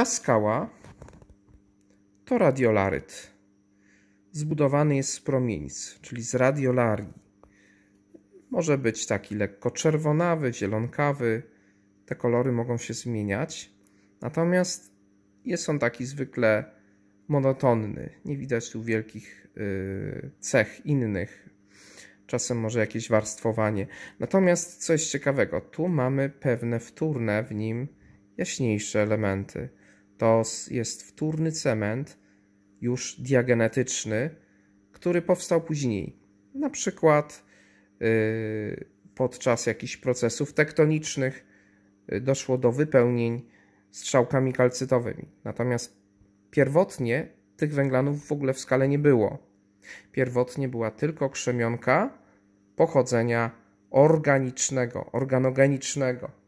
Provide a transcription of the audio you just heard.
Ta skała to radiolaryt. Zbudowany jest z promienic, czyli z radiolarii. Może być taki lekko czerwonawy, zielonkawy. Te kolory mogą się zmieniać. Natomiast jest on taki zwykle monotonny. Nie widać tu wielkich y, cech innych. Czasem może jakieś warstwowanie. Natomiast coś ciekawego, tu mamy pewne wtórne w nim jaśniejsze elementy to jest wtórny cement, już diagenetyczny, który powstał później. Na przykład y, podczas jakichś procesów tektonicznych y, doszło do wypełnień strzałkami kalcytowymi. Natomiast pierwotnie tych węglanów w ogóle w skale nie było. Pierwotnie była tylko krzemionka pochodzenia organicznego, organogenicznego.